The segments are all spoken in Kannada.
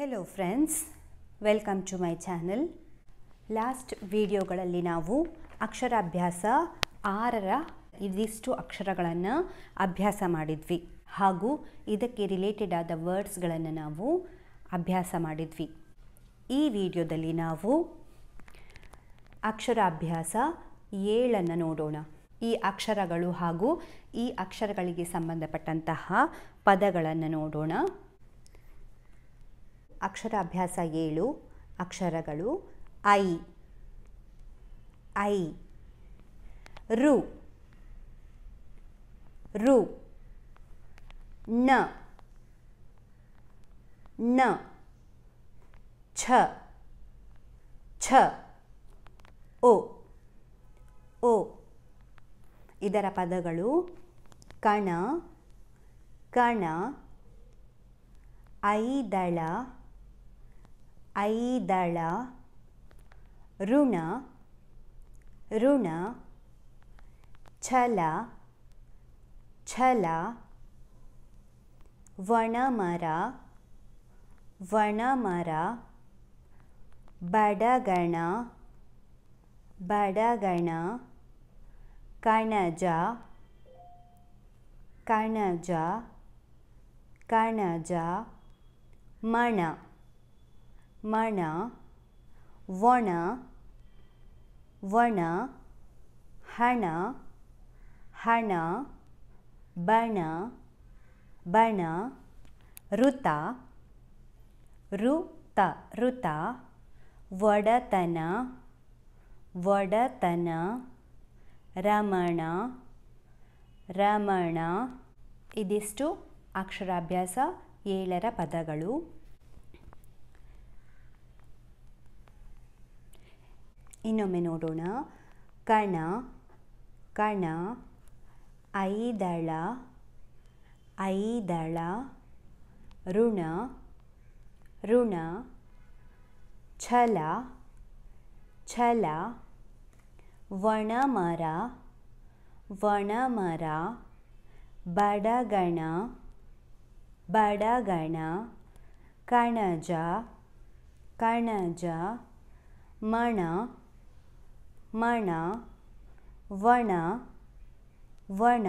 hello friends welcome to my channel last ವಿಡಿಯೋಗಳಲ್ಲಿ ನಾವು ಅಕ್ಷರಾಭ್ಯಾಸ ಆರರ ಇದಿಷ್ಟು ಅಕ್ಷರಗಳನ್ನು ಅಭ್ಯಾಸ ಮಾಡಿದ್ವಿ ಹಾಗೂ ಇದಕ್ಕೆ ರಿಲೇಟೆಡ್ ಆದ ವರ್ಡ್ಸ್ಗಳನ್ನು ನಾವು ಅಭ್ಯಾಸ ಮಾಡಿದ್ವಿ ಈ ವಿಡಿಯೋದಲ್ಲಿ ನಾವು ಅಕ್ಷರಾಭ್ಯಾಸ ಏಳನ್ನು ನೋಡೋಣ ಈ ಅಕ್ಷರಗಳು ಹಾಗೂ ಈ ಅಕ್ಷರಗಳಿಗೆ ಸಂಬಂಧಪಟ್ಟಂತಹ ಪದಗಳನ್ನು ನೋಡೋಣ ಅಕ್ಷರ ಅಭ್ಯಾಸ ಏಳು ಅಕ್ಷರಗಳು ಐ ಐ ರು ರು ನ ನ ಛ ಛ ಓ ಓ ಇದರ ಪದಗಳು ಕಣ ಕಣ ಐದಳ ऐदळ ऋण ऋण छल छल वणमर वणमर बडगण बडगण कणज कणज कणज मण ಮಣ ಒಣ ವಣ ಹಣ ಹಣ ಬಣ ಬಣ ಋತ ಋತ ಋತ ಒಡತನ ಒಡತನ ರಮಣ ರಮಣ ಇದಿಷ್ಟು ಅಕ್ಷರಾಭ್ಯಾಸ ಏಳರ ಪದಗಳು ಇನ್ನೊಮ್ಮೆ ನೋಡೋಣ ಕಣ ಕಣ ಐದಳ ಐದಳ ಋಣ ಋಣ ಛಲ ಛಲ ವಣಮರ ವಣಮರ ಬಡಗಣ ಬಡಗಣ ಕಣಜ ಕಣಜ ಮಣ ಮಣ ವಣ ವಣ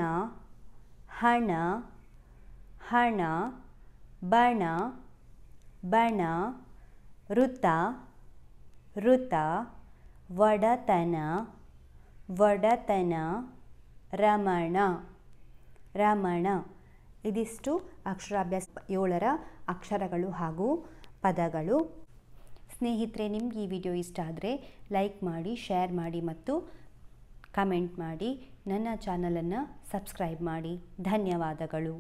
ಹಣ ಹಣ ಬಣ ಬಣ ಋತ ಋತ ಒಡತನ ಒಡತನ ರಮಣ ರಮಣ ಇದಿಷ್ಟು ಅಕ್ಷರಾಭ್ಯಾಸ ಏಳರ ಅಕ್ಷರಗಳು ಹಾಗೂ ಪದಗಳು ಸ್ನೇಹಿತರೆ ನಿಮ್ಗೆ ಈ ವಿಡಿಯೋ ಇಷ್ಟ ಆದರೆ ಲೈಕ್ ಮಾಡಿ ಶೇರ್ ಮಾಡಿ ಮತ್ತು ಕಮೆಂಟ್ ಮಾಡಿ ನನ್ನ ಚಾನಲನ್ನು ಸಬ್ಸ್ಕ್ರೈಬ್ ಮಾಡಿ ಧನ್ಯವಾದಗಳು